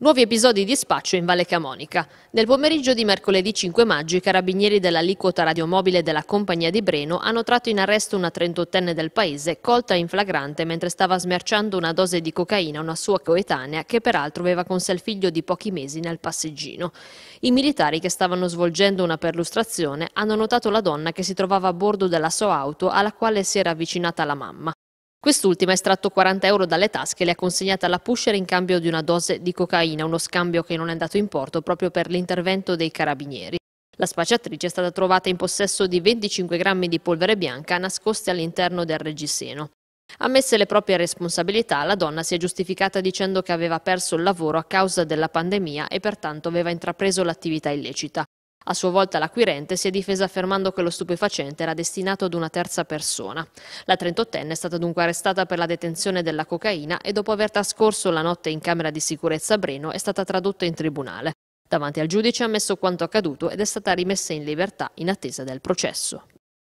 Nuovi episodi di spaccio in Valle Camonica. Nel pomeriggio di mercoledì 5 maggio i carabinieri dell'aliquota radiomobile della compagnia di Breno hanno tratto in arresto una 38enne del paese colta in flagrante mentre stava smerciando una dose di cocaina a una sua coetanea che peraltro aveva con sé il figlio di pochi mesi nel passeggino. I militari che stavano svolgendo una perlustrazione hanno notato la donna che si trovava a bordo della sua auto alla quale si era avvicinata la mamma. Quest'ultima ha estratto 40 euro dalle tasche e le ha consegnate alla pusher in cambio di una dose di cocaina, uno scambio che non è andato in porto proprio per l'intervento dei carabinieri. La spacciatrice è stata trovata in possesso di 25 grammi di polvere bianca nascosti all'interno del reggiseno. Ammesse le proprie responsabilità, la donna si è giustificata dicendo che aveva perso il lavoro a causa della pandemia e pertanto aveva intrapreso l'attività illecita. A sua volta l'acquirente si è difesa affermando che lo stupefacente era destinato ad una terza persona. La 38enne è stata dunque arrestata per la detenzione della cocaina e dopo aver trascorso la notte in camera di sicurezza a Breno è stata tradotta in tribunale. Davanti al giudice ha ammesso quanto accaduto ed è stata rimessa in libertà in attesa del processo.